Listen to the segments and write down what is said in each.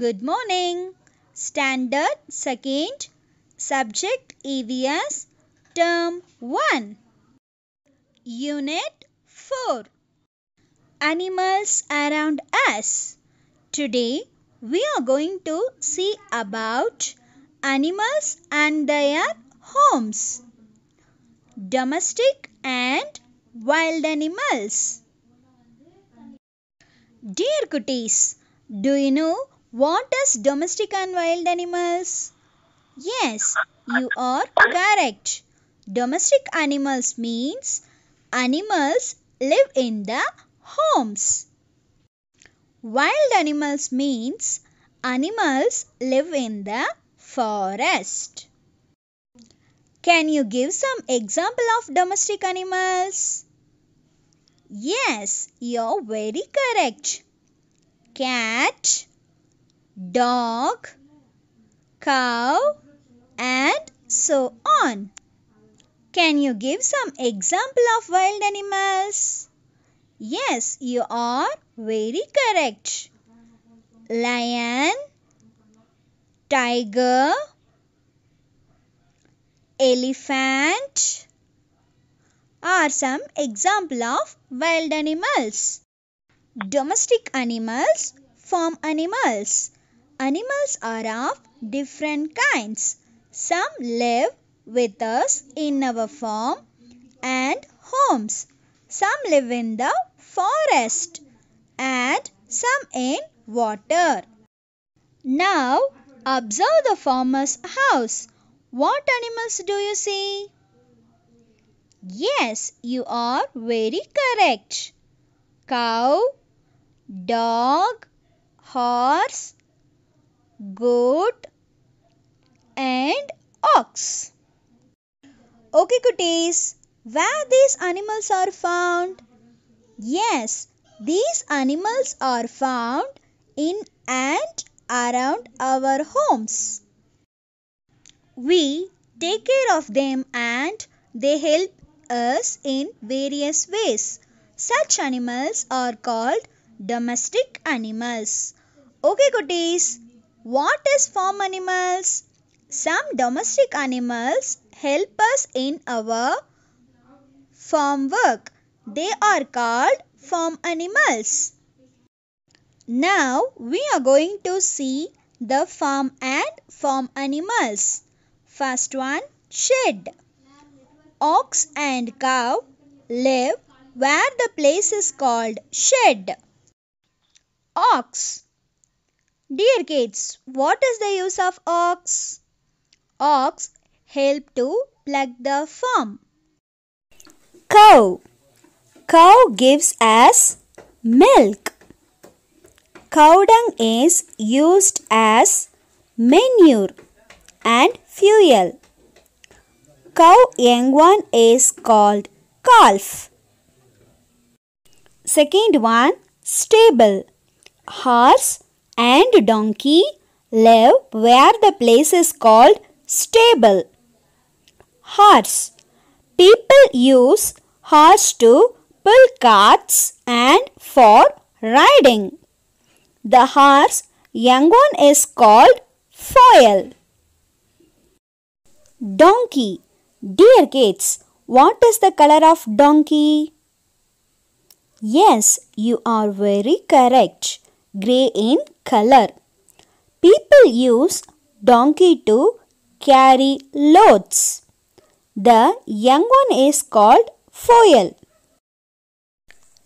Good morning. Standard second. Subject EVS. Term 1. Unit 4. Animals around us. Today we are going to see about animals and their homes. Domestic and wild animals. Dear cuties, do you know what does domestic and wild animals? Yes, you are correct. Domestic animals means animals live in the homes. Wild animals means animals live in the forest. Can you give some example of domestic animals? Yes, you're very correct. Cat, dog, cow and so on. Can you give some example of wild animals? Yes, you are very correct. Lion, tiger, elephant are some example of wild animals. Domestic animals, farm animals Animals are of different kinds. Some live with us in our farm and homes. Some live in the forest and some in water. Now observe the farmer's house. What animals do you see? Yes, you are very correct. Cow, dog, horse, goat and ox. Okay, cuties, where these animals are found? Yes, these animals are found in and around our homes. We take care of them and they help us in various ways. Such animals are called domestic animals. Okay, goodies. What is farm animals? Some domestic animals help us in our farm work. They are called farm animals. Now we are going to see the farm and farm animals. First one, shed. Ox and cow live where the place is called shed. Ox Dear kids, what is the use of ox? Ox help to plug the farm. Cow. Cow gives us milk. Cow dung is used as manure and fuel. Cow young one is called calf. Second one, stable. Horse and donkey live where the place is called stable. Horse. People use horse to pull carts and for riding. The horse, young one is called foal. Donkey. Dear kids, what is the color of donkey? Yes, you are very correct grey in color. People use donkey to carry loads. The young one is called foal.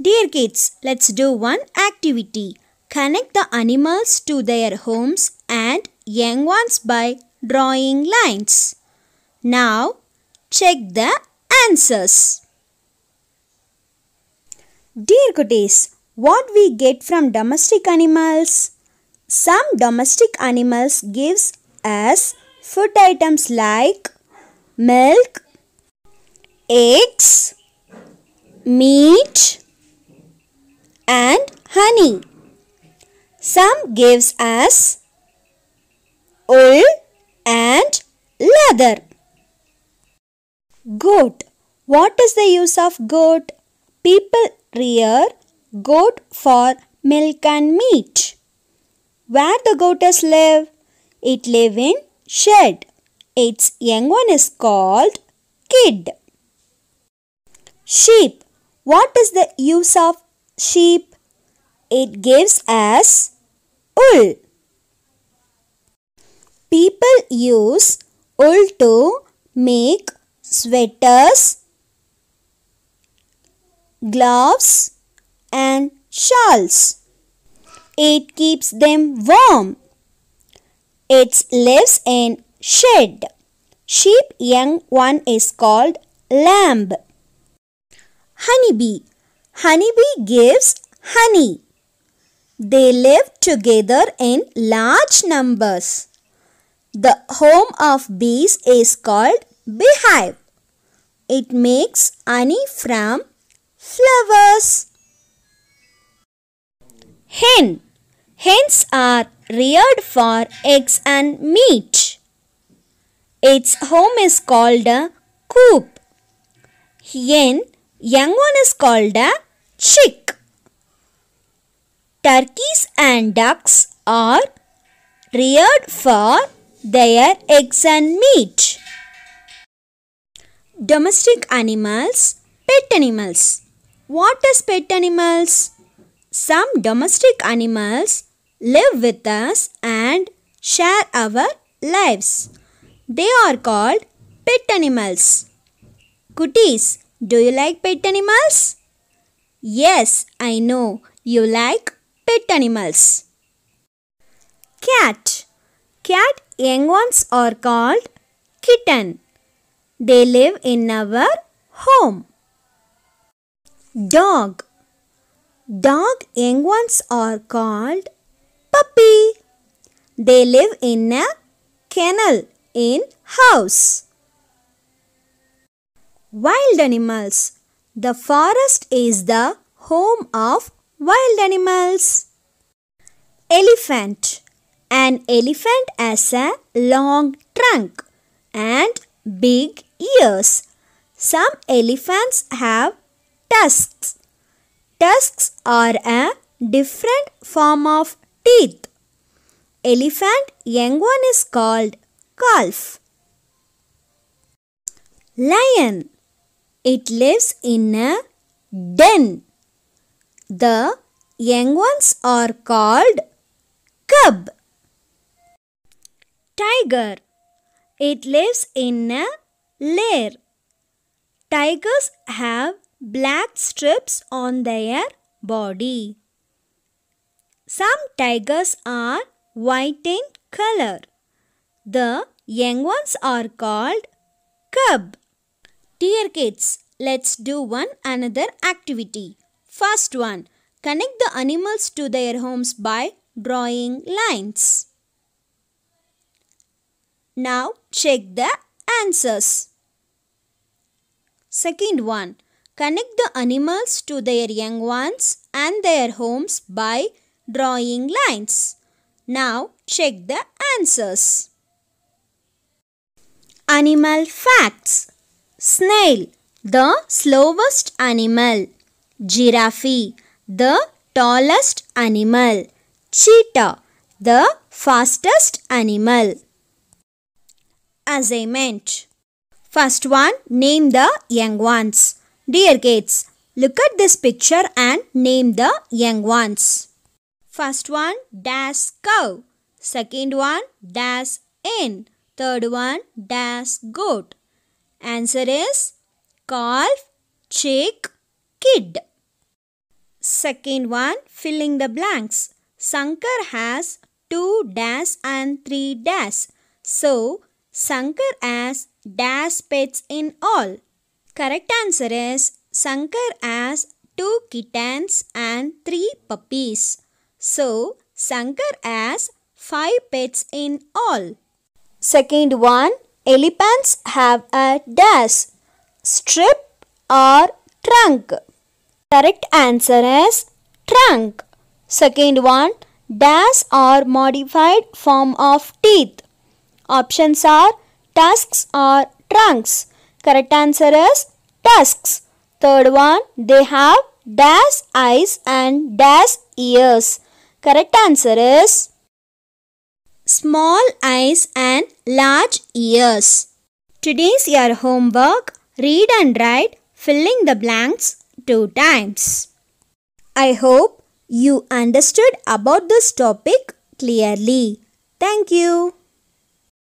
Dear kids, let's do one activity. Connect the animals to their homes and young ones by drawing lines. Now, check the answers. Dear goodies, what we get from domestic animals? Some domestic animals gives us food items like milk, eggs, meat and honey. Some gives us wool and leather. Goat. What is the use of goat? People rear goat for milk and meat. Where the goatess live? It live in shed. Its young one is called kid. Sheep. What is the use of sheep? It gives us wool. People use wool to make sweaters, gloves, and shawls. It keeps them warm. It lives in shed. Sheep young one is called lamb. Honeybee. Honeybee gives honey. They live together in large numbers. The home of bees is called beehive. It makes honey from flowers hen. Hens are reared for eggs and meat. Its home is called a coop. Hen, young one is called a chick. Turkeys and ducks are reared for their eggs and meat. Domestic animals, pet animals. What is pet animals? Some domestic animals live with us and share our lives. They are called pet animals. Cuties, do you like pet animals? Yes, I know you like pet animals. Cat. Cat young ones are called kitten. They live in our home. Dog. Dog young ones are called puppy. They live in a kennel in house. Wild animals. The forest is the home of wild animals. Elephant. An elephant has a long trunk and big ears. Some elephants have tusks. Tusks are a different form of teeth. Elephant young one is called calf. Lion. It lives in a den. The young ones are called cub. Tiger. It lives in a lair. Tigers have black strips on their body. Some tigers are white in color. The young ones are called cub. Dear kids, let's do one another activity. First one, connect the animals to their homes by drawing lines. Now check the answers. Second one, Connect the animals to their young ones and their homes by drawing lines. Now check the answers. Animal facts. Snail, the slowest animal. Giraffe, the tallest animal. Cheetah, the fastest animal. Assignment. First one, name the young ones. Dear Gates, look at this picture and name the young ones. First one dash cow. Second one dash in. Third one dash goat. Answer is calf, chick, kid. Second one filling the blanks. Sankar has 2 dash and 3 dash. So Sankar has dash pets in all. Correct answer is Sankar has two kittens and three puppies. So, Sankar has five pets in all. Second one, elephants have a dash, strip or trunk. Correct answer is trunk. Second one, dash or modified form of teeth. Options are tusks or trunks. Correct answer is tusks. Third one, they have dash eyes and dash ears. Correct answer is small eyes and large ears. Today's your homework, read and write filling the blanks two times. I hope you understood about this topic clearly. Thank you.